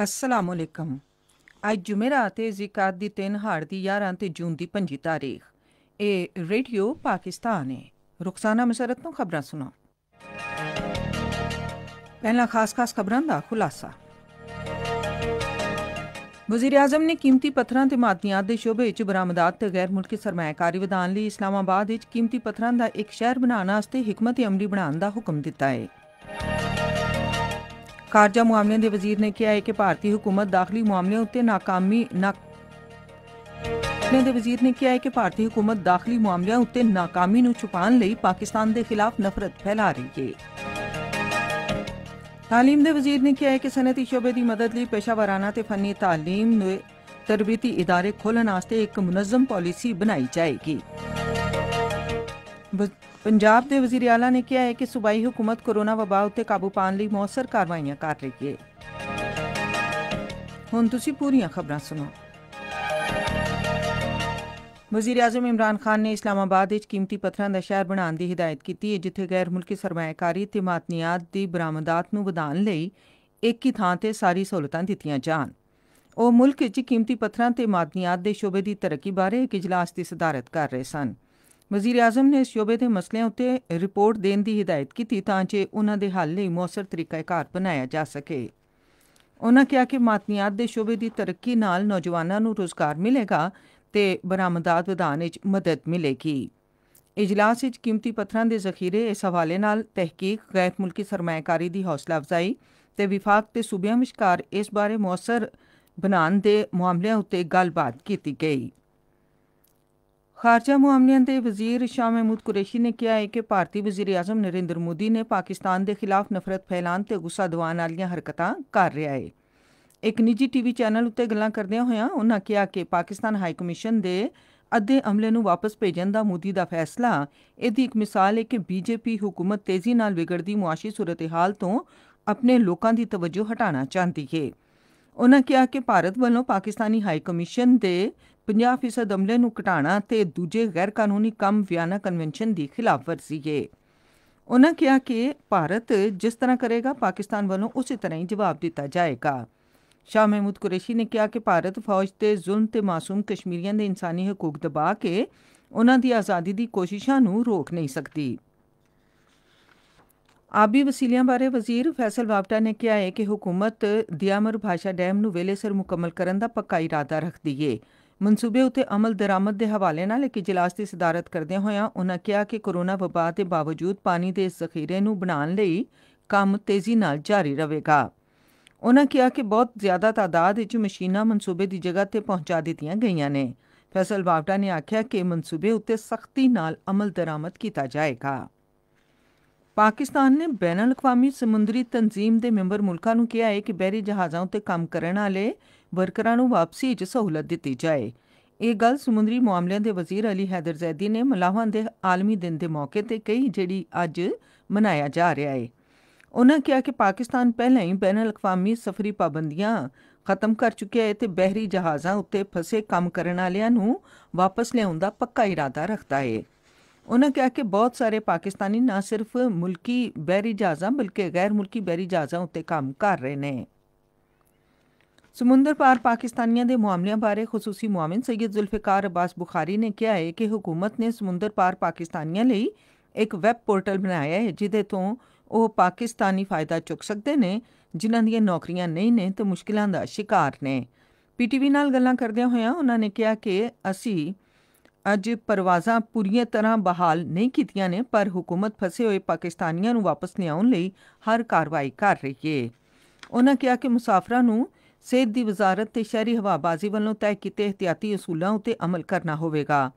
असलकम ਅੱਜ ਜੁਮੇਰਾਤ ਜ਼ਿਕਾਤ ਦੀ 3 ਹਾਰ ਦੀ 11 ਤੇ ਜੂਨ ਦੀ 5 ਤਾਰੀਖ ਇਹ ਰੇਡੀਓ ਪਾਕਿਸਤਾਨ ਹੈ ਰੁਖਸਾਨਾ ਮਸਰਤ ਨੂੰ ਖਬਰਾਂ ਸੁਣਾ ਪਹਿਲਾ ਖਾਸ-ਖਾਸ ਖਬਰਾਂ ਦਾ ਖੁਲਾਸਾ ਵਜ਼ੀਰ ਆਜ਼ਮ ਨੇ ਕੀਮਤੀ ਪੱਥਰਾਂ ਤੇ ਮਾਦਨੀਆਂ ਦੇ ਸ਼ੋਬੇ ਵਿੱਚ ਬਰਾਮਦਾਤ ਤੇ ਗੈਰ ਮੁਲਕੀ ਸਰਮਾਇਕਾਰੀ ਵਧਾਉਣ ਲਈ ਇਸਲਾਮਾਬਾਦ ਵਿੱਚ ਕੀਮਤੀ ਪੱਥਰਾਂ ਦਾ ਇੱਕ ਸ਼ਹਿਰ ਬਣਾਉਣ ਵਾਸਤੇ ਹਕਮਤ ਅਮਲੀ ਬਣਾਉਣ ਦਾ ਹੁਕਮ ਦਿੱਤਾ ਹੈ खारजा मामलों के वजीर ने कहा है कि भारतीय हुकूमत दाखिली मामलों उत्ते नाकामी ना वजीर ने कहा है कि भारतीय हुकूमत दाखिली मामलों उत्ते नाकामी छुपाने लिए पाकिस्तान के खिलाफ नफरत फैला रही है तालीम के वजीर ने कहा है कि सनती शोबे की मदद लिए पेशावराना फनी तालीम तरबती इदारे खोलने एक मुनजम पॉलिसी बनाई जाएगी ਪੰਜਾਬ ਦੇ ਵਜ਼ੀਰ ਆਲਾ ਨੇ ਕਿਹਾ ਹੈ ਕਿ ਸੂਬਾਈ ਹਕੂਮਤ ਕੋਰੋਨਾ ਵਬਾਅ ਉੱਤੇ ਕਾਬੂ ਪਾਉਣ ਲਈ ਮੌਸਰ ਕਾਰਵਾਈਆਂ ਕਰ ਰਹੀ ਹੈ ਹੁਣ ਤੁਸੀਂ ਪੂਰੀਆਂ ਖਬਰਾਂ ਸੁਣੋ ਵਜ਼ੀਰ ਆਜ਼ਮ ਇਮਰਾਨ ਖਾਨ ਨੇ ਇਸਲਾਮਾਬਾਦ ਵਿੱਚ ਕੀਮਤੀ ਪੱਥਰਾਂ ਦਾ ਸ਼ਹਿਰ ਬਣਾਉਣ ਦੀ ਹਦਾਇਤ ਕੀਤੀ ਹੈ ਜਿੱਥੇ ਗੈਰ ਮੁਲਕੀ ਸਰਮਾਇਆਕਾਰੀ ਤੇ ਮਾਤਨੀਆਤ ਦੀ ਬਰਾਮਦਾਤ ਨੂੰ ਵਧਾਉਣ ਲਈ ਇੱਕ ਹੀ ਥਾਂ ਤੇ ਸਾਰੀ ਸਹੂਲਤਾਂ ਦਿੱਤੀਆਂ ਜਾਣ ਉਹ ਮੁਲਕ ਵਿੱਚ ਕੀਮਤੀ ਪੱਥਰਾਂ ਤੇ ਮਾਤਨੀਆਤ ਦੇ ਸ਼ੋਬੇ ਦੀ ਤਰੱਕੀ ਬਾਰੇ ਇੱਕ ਇਜਲਾਸ ਦੀ ਸਦਾਰਤ ਕਰ ਰਹੇ ਸਨ ਵਜ਼ੀਰ ਆਜ਼ਮ ਨੇ ਇਸ ਸ਼ੋਬੇ ਦੇ ਮਸਲਿਆਂ ਉੱਤੇ ਰਿਪੋਰਟ ਦੇਣ ਦੀ ਹਦਾਇਤ ਕੀਤੀ ਤਾਂ ਕਿ ਉਹਨਾਂ ਦੇ ਹੱਲ ਲਈ ਮੌਸਰ ਤਰੀਕਾਕਾਰ ਬਣਾਇਆ ਜਾ ਸਕੇ ਉਹਨਾਂ ਕਿਹਾ ਕਿ ਮਾਤਨੀਆਤ ਦੇ ਸ਼ੋਬੇ ਦੀ ਤਰੱਕੀ ਨਾਲ ਨੌਜਵਾਨਾਂ ਨੂੰ ਰੋਜ਼ਗਾਰ ਮਿਲੇਗਾ ਤੇ ਬਰਾਮਦਾਤ ਵਧਾਉਣ ਵਿੱਚ ਮਦਦ ਮਿਲੇਗੀ ਇਜਲਾਸ ਵਿੱਚ ਕੀਮਤੀ ਪੱਥਰਾਂ ਦੇ ਜ਼ਖੀਰੇ ਇਸ ਹਵਾਲੇ ਨਾਲ ਤਹਿਕੀਕ ਗੈਰ ਮੁਲਕੀ ਸਰਮਾਇਕਾਰੀ ਦੀ ਹੌਸਲਾ ਅਫਜ਼ਾਈ ਤੇ ਵਿਫਾਕ ਤੇ ਸੂਬਿਆਂ ਵਿਚਕਾਰ ਇਸ ਬਾਰੇ ਮੌਸਰ ਬਣਾਉਣ ਦੇ ਮਾਮਲਿਆਂ ਉੱਤੇ ਗੱਲਬਾਤ ਕੀਤੀ ਗਈ ਖਾਰਜਾ ਮਾਮਲਿਆਂ ਦੇ ਵਜ਼ੀਰ ਸ਼ਾਹ ਮਹਿਮੂਦ ਕੁਰੈਸ਼ੀ ਨੇ ਕਿਹਾ ਹੈ ਕਿ ਭਾਰਤੀ ਵਜ਼ੀਰ ਆਜ਼ਮ ਨਰਿੰਦਰ ਮੋਦੀ ਨੇ ਪਾਕਿਸਤਾਨ ਦੇ ਖਿਲਾਫ ਨਫ਼ਰਤ फैलान ਤੇ ਗੁੱਸਾ ਦਿਵਾਉਣ ਵਾਲੀਆਂ ਹਰਕਤਾਂ ਕਰ ਰਿਹਾ ਹੈ ਇੱਕ ਨਿੱਜੀ ਟੀਵੀ ਚੈਨਲ ਉੱਤੇ ਗੱਲਾਂ ਕਰਦਿਆਂ ਹੋਇਆਂ ਉਹਨਾਂ ਕਿਹਾ ਕਿ ਪਾਕਿਸਤਾਨ ਹਾਈ ਕਮਿਸ਼ਨ ਦੇ ਅੱਧੇ ਅਮਲੇ ਨੂੰ ਵਾਪਸ ਭੇਜਣ ਦਾ ਮੋਦੀ ਦਾ ਫੈਸਲਾ ਇਹਦੀ ਇੱਕ ਮਿਸਾਲ ਹੈ ਕਿ ਬੀਜੇਪੀ ਹਕੂਮਤ ਤੇਜ਼ੀ ਨਾਲ ਵਿਗੜਦੀ ਮੁਆਸ਼ੀ ਸੂਰਤ-ਏ-ਹਾਲ ਤੋਂ ਆਪਣੇ ਲੋਕਾਂ ਦੀ ਤਵੱਜੋ ਹਟਾਉਣਾ ਚਾਹੁੰਦੀ ਹੈ ਉਹਨਾਂ ਕਿਹਾ ਕਿ ਭਾਰਤ ਵੱਲੋਂ ਪਾਕਿਸਤਾਨੀ ਹਾਈ ਕਮਿਸ਼ਨ ਦੇ 50% ਅਮਲੇ ਨੂੰ ਘਟਾਉਣਾ ਤੇ ਦੂਜੇ ਗੈਰ ਕਾਨੂੰਨੀ ਕੰਮ ਵਿਆਨਾ ਕਨਵੈਨਸ਼ਨ ਦੀ ਖਿਲਾਫ ਵਰਜ਼ੀ ਹੈ ਉਹਨਾਂ ਕਿਹਾ ਕਿ ਭਾਰਤ ਜਿਸ ਤਰ੍ਹਾਂ ਕਰੇਗਾ ਪਾਕਿਸਤਾਨ ਵੱਲੋਂ ਉਸੇ ਤਰ੍ਹਾਂ ਹੀ ਜਵਾਬ ਦਿੱਤਾ ਜਾਏਗਾ ਸ਼ਾਹ ਮਹਿਮੂਦ ਕੁਰੈਸ਼ੀ ਨੇ ਕਿਹਾ ਕਿ ਭਾਰਤ ਫੌਜ ਤੇ ਜ਼ੁਲਮ ਤੇ ਮਾਸੂਮ ਕਸ਼ਮੀਰੀਆਂ ਦੇ ਇਨਸਾਨੀ ਹਕੂਕ ਦਬਾ ਕੇ ਉਹਨਾਂ ਦੀ ਆਜ਼ਾਦੀ ਦੀ ਕੋਸ਼ਿਸ਼ਾਂ ਨੂੰ ਰੋਕ ਨਹੀਂ ਸਕਦੀ ਆਬੀ ਵਸੀਲਿਆਂ ਬਾਰੇ ਵਜ਼ੀਰ ਫੈਸਲ ਵਾਪਟਾ ਨੇ ਕਿਹਾ ਹੈ ਕਿ ਹਕੂਮਤ ਦਿਆਮਰ ਭਾਸ਼ਾ ਡੈਮ ਨੂੰ ਵੇਲੇ ਸਿਰ ਮੁਕੰਮਲ ਕਰਨ ਦਾ ਪੱਕਾ ਇਰਾਦਾ ਰੱਖਦੀ ਹੈ ਮਨਸੂਬੇ ਉਤੇ ਅਮਲ ਦਰਾਮਦ ਦੇ ਹਵਾਲੇ ਨਾਲ ਇੱਕ ਇਜਲਾਸ ਦੀ ਸਦਾਰਤ ਕਰਦੇ ਹੋਇਆਂ ਉਹਨਾਂ ਕਿਹਾ ਕਿ ਕੋਰੋਨਾ ਵਬਾ ਦੇ ਬਾਵਜੂਦ ਪਾਣੀ ਦੇ ਜ਼ਖੀਰੇ ਨੂੰ ਬਣਾਉਣ ਲਈ ਕੰਮ ਤੇਜ਼ੀ ਨਾਲ ਜਾਰੀ ਰਹੇਗਾ ਉਹਨਾਂ ਕਿਹਾ ਕਿ ਬਹੁਤ ਜ਼ਿਆਦਾ ਤਾਦਾਦ ਵਿੱਚ ਮਸ਼ੀਨਾਂ ਮਨਸੂਬੇ ਦੀ ਜਗ੍ਹਾ ਤੇ ਪਹੁੰਚਾ ਦਿੱਤੀਆਂ ਗਈਆਂ ਨੇ ਫੈਸਲ ਬਾਵਟਾ ਨੇ ਆਖਿਆ ਕਿ ਮਨਸੂਬੇ ਉਤੇ ਸਖਤੀ ਨਾਲ ਅਮਲ ਦਰਾਮਦ ਕੀਤਾ ਜਾਏਗਾ ਪਾਕਿਸਤਾਨ ਨੇ ਬੈਨਲ ਅਲਕਵਾਮੀ ਸਮੁੰਦਰੀ ਤਨਜ਼ੀਮ ਦੇ ਮੈਂਬਰ ਮੁਲਕਾਂ ਨੂੰ ਕਿਹਾ ਹੈ ਕਿ ਬਹਿਰੀ ਜਹਾਜ਼ਾਂ ਉੱਤੇ ਕੰਮ ਕਰਨ ਵਾਲੇ ਵਰਕਰਾਂ ਨੂੰ ਵਾਪਸੀ ਵਿੱਚ ਸਹੂਲਤ ਦਿੱਤੀ ਜਾਏ ਇਹ ਗੱਲ ਸਮੁੰਦਰੀ ਮਾਮਲਿਆਂ ਦੇ ਵਜ਼ੀਰ ਅਲੀ ਹੈਦਰ ਜ਼ੈਦੀ ਨੇ ਮਲਾਹਾਂ ਦੇ ਆਲਮੀ ਦਿਨ ਦੇ ਮੌਕੇ ਤੇ ਕਹੀ ਜਿਹੜੀ ਅੱਜ ਮਨਾਇਆ ਜਾ ਰਿਹਾ ਹੈ ਉਹਨਾਂ ਕਿਹਾ ਕਿ ਪਾਕਿਸਤਾਨ ਪਹਿਲਾਂ ਹੀ ਬੈਨਲ ਅਲਕਵਾਮੀ ਸਫਰੀ ਪਾਬੰਦੀਆਂ ਖਤਮ ਕਰ ਚੁੱਕਿਆ ਹੈ ਤੇ ਬਹਿਰੀ ਜਹਾਜ਼ਾਂ ਉੱਤੇ ਫਸੇ ਕੰਮ ਕਰਨ ਵਾਲਿਆਂ ਨੂੰ ਵਾਪਸ ਲਿਆਉਣ ਦਾ ਪੱਕਾ ਇਰਾਦਾ ਰੱਖਦਾ ਹੈ ਉਹਨਾਂ ਕਿਹਾ ਕਿ ਬਹੁਤ ਸਾਰੇ ਪਾਕਿਸਤਾਨੀ ਨਾ ਸਿਰਫ ਮੁਲਕੀ ਬੈਰੀ ਜਹਾਜ਼ਾਂ ਬਲਕਿ ਗੈਰ ਮੁਲਕੀ ਬੈਰੀ ਜਹਾਜ਼ਾਂ ਉੱਤੇ ਕੰਮ ਕਰ ਰਹੇ ਨੇ ਸਮੁੰਦਰ ਪਾਰ ਪਾਕਿਸਤਾਨੀਆਂ ਦੇ ਮਾਮਲਿਆਂ ਬਾਰੇ ਖਸੂਸੀ ਮੁਆਮਿਨ ਸੈਦ ਜ਼ੁਲਫਿਕਾਰ ਅਬਾਸ ਬੁਖਾਰੀ ਨੇ ਕਿਹਾ ਹੈ ਕਿ ਹਕੂਮਤ ਨੇ ਸਮੁੰਦਰ ਪਾਰ ਪਾਕਿਸਤਾਨੀਆਂ ਲਈ ਇੱਕ ਵੈਬ ਪੋਰਟਲ ਬਣਾਇਆ ਹੈ ਜਿਦੇ ਤੋਂ ਉਹ ਪਾਕਿਸਤਾਨੀ ਫਾਇਦਾ ਚੁੱਕ ਸਕਦੇ ਨੇ ਜਿਨ੍ਹਾਂ ਦੀਆਂ ਨੌਕਰੀਆਂ ਨਹੀਂ ਨੇ ਤੇ ਮੁਸ਼ਕਲਾਂ ਦਾ ਸ਼ਿਕਾਰ ਨੇ ਪੀਟੀਵੀ ਨਾਲ ਗੱਲਾਂ ਕਰਦਿਆਂ ਹੋਇਆਂ ਉਹਨਾਂ ਨੇ ਕਿਹਾ ਕਿ ਅਸੀਂ ਅੱਜ ਪਰਵਾਜ਼ਾਂ ਪੂਰੀ ਤਰ੍ਹਾਂ ਬਹਾਲ ਨਹੀਂ ਕੀਤੀਆਂ ਨੇ ਪਰ ਹਕੂਮਤ ਫਸੇ ਹੋਏ ਪਾਕਿਸਤਾਨੀਆਂ ਨੂੰ ਵਾਪਸ ਲਿਆਉਣ ਲਈ ਹਰ ਕਾਰਵਾਈ ਕਰ ਰਹੀ ਹੈ ਉਹਨਾਂ ਕਿਹਾ ਕਿ ਮੁਸਾਫਰਾਂ ਨੂੰ ਸਿਹਤ ਦੀ ਵਜ਼ਾਰਤ ਤੇ ਸ਼ਹਿਰੀ ਹਵਾਬਾਜ਼ੀ ਵੱਲੋਂ ਤੈਅ ਕੀਤੇ ਇhtiyati ਅਸੂਲਾਂ ਉਤੇ ਅਮਲ ਕਰਨਾ ਹੋਵੇਗਾ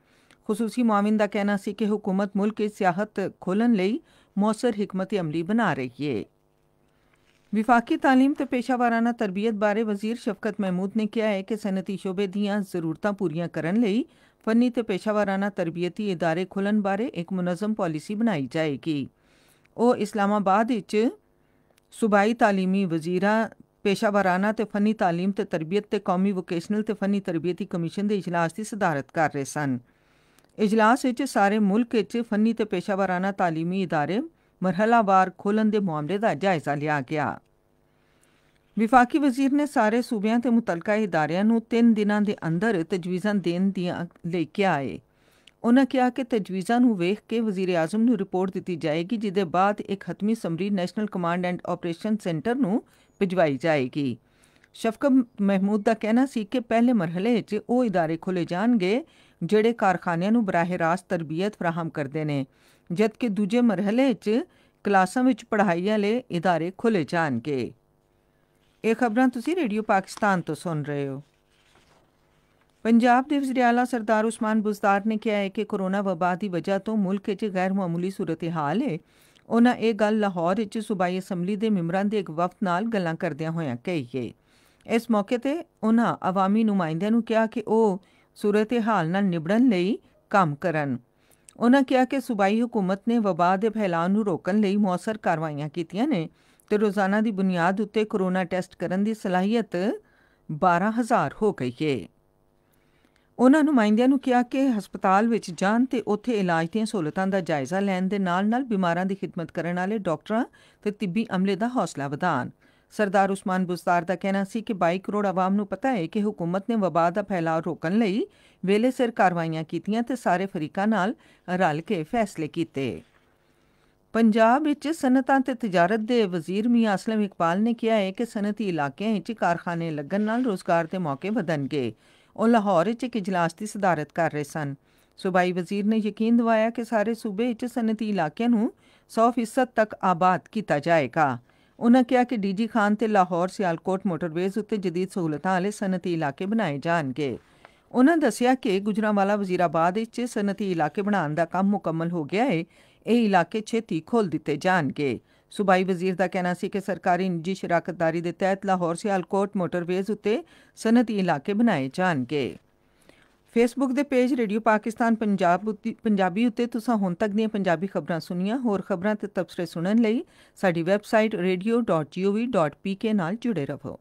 ਖੁਸੂਸੀ ਮਾਮਿਨ ਦਾ ਕਹਿਣਾ ਸੀ ਕਿ ਹਕੂਮਤ ਮੁਲਕ ਵਿੱਚ ਸਿਆਹਤ ਖੋਲਣ ਲਈ ਮੌਸਰ ਹਕਮਤੀ ਅਮਲੀ ਬਣਾ ਰਹੀ ਹੈ ਵਿਫਾਕੀ تعلیم ਤੇ ਪੇਸ਼ਾਵਰਾਨਾ ਤਰਬੀਅਤ ਬਾਰੇ ਵਜ਼ੀਰ ਸ਼ਫਕਤ ਮਹਿਮੂਦ ਨੇ ਕਿਹਾ ਹੈ ਕਿ ਸਨਤੀ ਸ਼ੋਬੇ ਦੀਆਂ ਜ਼ਰੂਰਤਾਂ ਪੂਰੀਆਂ ਕਰਨ ਲਈ ਫਨੀ ਤੇ ਪੇਸ਼ਾਵਰਾਨਾ ਤਰਬੀਅਤੀ ادارے ਖੁੱਲਣ ਬਾਰੇ ਇੱਕ ਮੁਨਜ਼ਮ ਪਾਲਿਸੀ ਬਣਾਈ ਜਾਏਗੀ ਉਹ ਇਸਲਾਮਾਬਾਦ ਵਿੱਚ ਸੂਬਾਈ تعلیمی ਵਜ਼ੀਰਾ ਪੇਸ਼ਾਵਰਾਨਾ ਤੇ ਫਨੀ تعلیم ਤੇ ਤਰਬੀਅਤ ਤੇ ਕੌਮੀ ਵੋਕੇਸ਼ਨਲ ਤੇ ਫਨੀ ਤਰਬੀਅਤੀ ਕਮਿਸ਼ਨ ਦੇ اجلاس ਦੀ ਸਦਾਰਤ ਕਰ ਰਹੇ ਸਨ اجلاس ਵਿੱਚ ਸਾਰੇ ਮੁਲਕ ਵਿੱਚ ਫਨੀ ਤੇ ਪੇਸ਼ਾਵਰਾਨਾ تعلیمی ادارے ਮਰਹਲਾਵਾਰ ਖੋਲਣ ਦੇ ਮਾਮਲੇ ਦਾ ਜਾਇਜ਼ਾ ਲਿਆ ਗਿਆ ਵਿਫਾਕੀ ਵਜ਼ੀਰ ਨੇ ਸਾਰੇ ਸੂਬਿਆਂ ਤੇ ਮੁਤਲਕਾ ਇਦਾਰਿਆਂ ਨੂੰ 3 ਦਿਨਾਂ ਦੇ ਅੰਦਰ ਤਜਵੀਜ਼ਾਂ ਦੇਣ ਦੀਆਂ ਲੈ ਕੇ ਆਏ ਉਹਨਾਂ ਕਿਹਾ ਕਿ ਤਜਵੀਜ਼ਾਂ ਨੂੰ ਵੇਖ ਕੇ ਵਜ਼ੀਰ ਆਜ਼ਮ ਨੂੰ ਰਿਪੋਰਟ ਦਿੱਤੀ ਜਾਏਗੀ ਜਿਦੇ ਬਾਅਦ ਇੱਕ ਹਤਮੀ summary national command and operation centre ਨੂੰ ਭਿਜਵਾਈ ਜਾਏਗੀ ਸ਼ਫਕਤ ਮਹਿਮੂਦ ਦਾ ਕਹਿਣਾ ਸੀ ਕਿ ਪਹਿਲੇ ਮਰਹਲੇ 'ਚ ਉਹ ਇਦਾਰੇ ਖੋਲੇ ਜਾਣਗੇ ਜਿਹੜੇ ਕਾਰਖਾਨਿਆਂ ਨੂੰ ਬਰਾਹ ਰਾਸਤ ਤਰਬੀਅਤ ਫਰਾਹਮ ਕਰਦੇ ਨੇ ਜਦਕਿ ਦੂਜੇ ਮਰਹਲੇ 'ਚ ਕਲਾਸਾਂ ਵਿੱਚ ਪੜ੍ਹਾਈ ਵਾਲੇ ਇਦਾਰੇ ਖੋਲੇ ਜਾਣਗੇ ਇਹ ਖਬਰਾਂ ਤੁਸੀਂ ਰੇਡੀਓ ਪਾਕਿਸਤਾਨ ਤੋਂ ਸੁਣ ਰਹੇ ਹੋ ਪੰਜਾਬ ਦੇ ਵਜ਼ੀਰ ਆਲਾ ਸਰਦਾਰ ਉਸਮਾਨ ਬੁਜ਼ਦਾਰ ਨੇ ਕਿਹਾ ਹੈ ਕਿ ਕੋਰੋਨਾ ਵਬਾ ਦੀ ਵਜ੍ਹਾ ਤੋਂ ਮੁਲਕ 'ਚ ਗੈਰ ਮਾਮੂਲੀ ਸੂਰਤ-ਏ-ਹਾਲ ਹੈ ਉਹਨਾਂ ਇਹ ਗੱਲ ਲਾਹੌਰ 'ਚ ਸੁਬਾਈ ਅਸੈਂਬਲੀ ਦੇ ਮੈਂਬਰਾਂ ਦੇ ਇੱਕ ਵਫਦ ਨਾਲ ਗੱਲਾਂ ਕਰਦਿਆਂ ਹੋਇਆਂ ਕਹੀ ਗਈ ਇਸ ਮੌਕੇ ਤੇ ਉਹਨਾਂ ਆਵਾਮੀ ਨੁਮਾਇੰਦਿਆਂ ਨੂੰ ਕਿਹਾ ਕਿ ਉਹ ਸੂਰਤ-ਏ-ਹਾਲ ਨਾਲ ਨਿਬੜਨ ਲਈ ਕੰਮ ਕਰਨ ਉਹਨਾਂ ਕਿਹਾ ਕਿ ਸੂਬਾਈ ਹਕੂਮਤ ਨੇ ਵਬਾ ਦੇ ਫੈਲਾਅ ਨੂੰ ਰੋਕਣ ਲਈ ਮੌਸਰ ਕਾਰਵਾਈਆਂ ਕੀਤੀਆਂ ਨੇ ਤੇ ਰੋਜ਼ਾਨਾ ਦੀ ਬੁਨਿਆਦ ਉੱਤੇ ਕੋਰੋਨਾ ਟੈਸਟ ਕਰਨ ਦੀ ਸਲਾਹੀਅਤ 12000 ਹੋ ਗਈ ਹੈ ਉਹਨਾਂ ਨੁਮਾਇੰਦਿਆਂ ਨੂੰ ਕਿਹਾ ਕਿ ਹਸਪਤਾਲ ਵਿੱਚ ਜਾਣ ਤੇ ਉੱਥੇ ਇਲਾਜ ਦੀਆਂ ਸਹੂਲਤਾਂ ਦਾ ਜਾਇਜ਼ਾ ਲੈਣ ਦੇ ਨਾਲ-ਨਾਲ ਬਿਮਾਰਾਂ ਦੀ ਖਿਦਮਤ ਕਰਨ ਵਾਲੇ ਡਾਕਟਰਾਂ ਤੇ ਤਿੱਬੀ ਅਮਲੇ ਦਾ ਹੌਸਲਾ ਵਧਾਣ ਸਰਦਾਰ ਉਸਮਾਨ ਬੁਸਤਾਰ ਦਾ ਕਹਿਣਾ ਸੀ ਕਿ 22 ਕਰੋੜ ਆਵਾਮ ਨੂੰ ਪਤਾ ਹੈ ਕਿ ਹਕੂਮਤ ਨੇ ਵਬਾ ਦਾ ਫੈਲਾਅ ਰੋਕਣ ਲਈ ਵੇਲੇ ਸਿਰ ਕਾਰਵਾਈਆਂ ਕੀਤੀਆਂ ਤੇ ਸਾਰੇ ਫਰੀਕਾ ਨਾਲ ਰਲ ਕੇ ਫੈਸਲੇ ਕੀਤੇ ਪੰਜਾਬ ਵਿੱਚ ਸਨਅਤਾਂ ਤੇ ਤਜਾਰਤ ਦੇ ਵਜ਼ੀਰ ਮੀਆਂ ਅਸਲਮ ਇਕਬਾਲ ਨੇ ਕਿਹਾ ਹੈ ਕਿ ਸਨਅਤੀ ਇਲਾਕਿਆਂ ਵਿੱਚ ਕਾਰਖਾਨੇ ਲੱਗਣ ਨਾਲ ਰੋਜ਼ਗਾਰ ਦੇ ਮੌਕੇ ਵਧਣਗੇ ਉਹ ਲਾਹੌਰ ਵਿੱਚ ਇੱਕ ਇਜਲਾਸ ਦੀ ਸਦਾਰਤ ਕਰ ਰਹੇ ਸਨ ਸੂਬਾਈ ਵਜ਼ੀਰ ਨੇ ਯਕੀਨ ਦਿਵਾਇਆ ਕਿ ਸਾਰੇ ਸੂਬੇ ਵਿੱਚ ਸਨਅਤੀ ਇਲਾਕਿਆਂ ਨੂੰ 100% ਤੱਕ ਆਬਾਦ ਕੀਤਾ ਜਾਏਗਾ ਉਹਨਾਂ ਕਿਹਾ ਕਿ ਡੀਜੀ ਖਾਨ ਤੇ ਲਾਹੌਰ ਸਿਆਲਕੋਟ ਮੋਟਰਵੇਜ਼ ਉੱਤੇ ਜਦੀਦ ਸਹੂਲਤਾਂ ਵਾਲੇ ਸਨਅਤੀ ਇਲਾਕੇ ਬਣਾਏ ਜਾਣਗੇ ਉਹਨਾਂ ਦੱਸਿਆ ਕਿ ਗੁਜਰਾਂਵਾਲਾ ਵਜ਼ੀਰਾਬਾਦ ਵਿੱਚ ਸਨਅਤੀ ਇਲਾਕੇ ਬਣਾਉਣ ਦਾ ਕੰਮ ਮੁਕੰਮਲ ਹੋ ਗਿਆ ਹੈ ਇਹ ਇਲਾਕੇ ਛੇਤੀ ਖੋਲ ਦਿੱਤੇ ਜਾਣਗੇ ਸੂਬਾਈ ਵਜ਼ੀਰ ਦਾ ਕਹਿਣਾ ਸੀ ਕਿ ਸਰਕਾਰੀ ਨਿੱਜੀ ਸ਼ਰਾਕਤਦਾਰੀ ਦੇ ਤਹਿਤ ਲਾਹੌਰ ਸਿਆਲਕੋਟ ਮੋਟਰਵੇਜ਼ ਉੱਤੇ ਸਨਅਤੀ ਇਲਾਕੇ ਬਣਾਏ ਜਾਣਗੇ ਫੇਸਬੁੱਕ ਦੇ ਪੇਜ ਰੇਡੀਓ ਪਾਕਿਸਤਾਨ ਪੰਜਾਬ ਪੰਜਾਬੀ ਉੱਤੇ ਤੁਸੀਂ ਹੁਣ ਤੱਕ ਦੀਆਂ ਪੰਜਾਬੀ ਖਬਰਾਂ ਸੁਣੀਆਂ ਹੋਰ ਖਬਰਾਂ ਤੇ ਤਬਸਰੇ ਸੁਣਨ ਲਈ ਸਾਡੀ ਵੈਬਸਾਈਟ radio.gov.pk ਨਾਲ ਜੁੜੇ ਰਹੋ